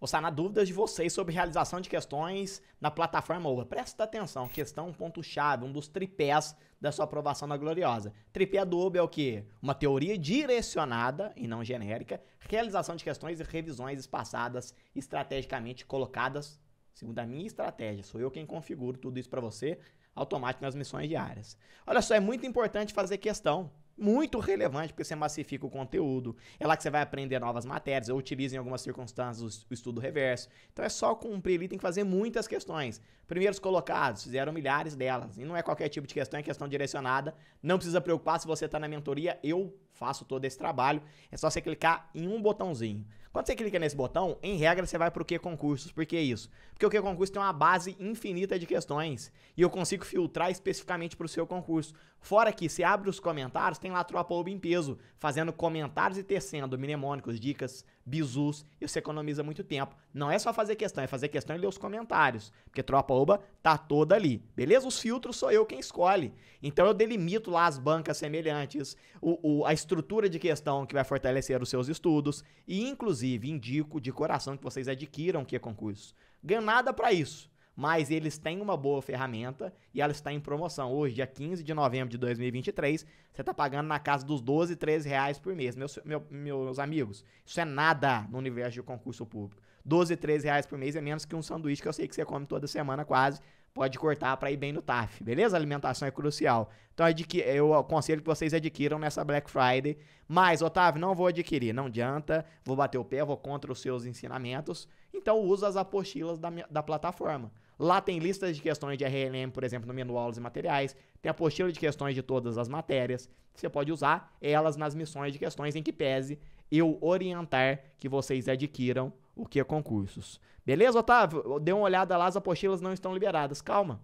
ou sanar tá dúvidas de vocês sobre realização de questões na plataforma OVA. Presta atenção, questão ponto-chave, um dos tripés da sua aprovação na Gloriosa. Tripé do OVA é o quê? Uma teoria direcionada e não genérica, realização de questões e revisões espaçadas estrategicamente colocadas segundo a minha estratégia. Sou eu quem configuro tudo isso para você automático nas missões diárias. Olha só, é muito importante fazer questão muito relevante, porque você massifica o conteúdo. É lá que você vai aprender novas matérias, ou utiliza em algumas circunstâncias o estudo reverso. Então é só cumprir ali, tem que fazer muitas questões. Primeiros colocados, fizeram milhares delas. E não é qualquer tipo de questão, é questão direcionada. Não precisa preocupar se você está na mentoria, eu faço todo esse trabalho. É só você clicar em um botãozinho. Quando você clica nesse botão, em regra você vai para o que concursos. Por que isso? Porque o que concursos tem uma base infinita de questões e eu consigo filtrar especificamente para o seu concurso. Fora que se abre os comentários, tem tem lá Tropa em peso, fazendo comentários e tecendo mnemônicos, dicas, bizus, e você economiza muito tempo. Não é só fazer questão, é fazer questão e ler os comentários, porque Tropa Oba tá toda ali, beleza? Os filtros sou eu quem escolhe. Então eu delimito lá as bancas semelhantes, o, o, a estrutura de questão que vai fortalecer os seus estudos, e inclusive indico de coração que vocês adquiram que é concurso. Ganha nada para isso mas eles têm uma boa ferramenta e ela está em promoção. Hoje, dia 15 de novembro de 2023, você está pagando na casa dos 12, 13 reais por mês. Meus, meu, meus amigos, isso é nada no universo de concurso público. 12, 13 reais por mês é menos que um sanduíche que eu sei que você come toda semana quase. Pode cortar para ir bem no TAF, beleza? A alimentação é crucial. Então eu aconselho que vocês adquiram nessa Black Friday. Mas, Otávio, não vou adquirir, não adianta. Vou bater o pé, vou contra os seus ensinamentos. Então usa as apostilas da, minha, da plataforma. Lá tem listas de questões de RLM, por exemplo, no menu aulas e materiais, tem apostila de questões de todas as matérias. Você pode usar elas nas missões de questões em que pese eu orientar que vocês adquiram o que é concursos. Beleza, Otávio? Dê uma olhada lá, as apostilas não estão liberadas. Calma.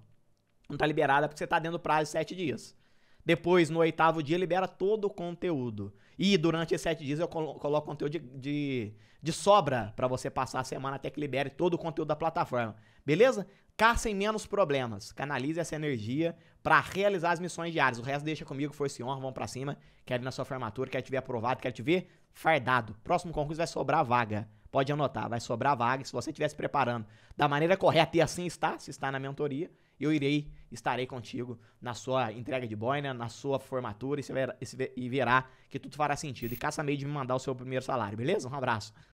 Não está liberada porque você está dentro do prazo de 7 dias. Depois, no oitavo dia, libera todo o conteúdo. E durante esses sete dias eu coloco conteúdo de, de, de sobra para você passar a semana até que libere todo o conteúdo da plataforma. Beleza? Caçem menos problemas. Canalize essa energia para realizar as missões diárias. O resto deixa comigo, força e honra, vamos para cima. Quero ir na sua formatura, quero te ver aprovado, quero te ver fardado. Próximo concurso vai sobrar vaga. Pode anotar, vai sobrar vaga. Se você estiver se preparando da maneira correta e assim está, se está na mentoria, eu irei, estarei contigo na sua entrega de boina, né, na sua formatura e, verá, e verá que tudo fará sentido. E caça meio de me mandar o seu primeiro salário, beleza? Um abraço.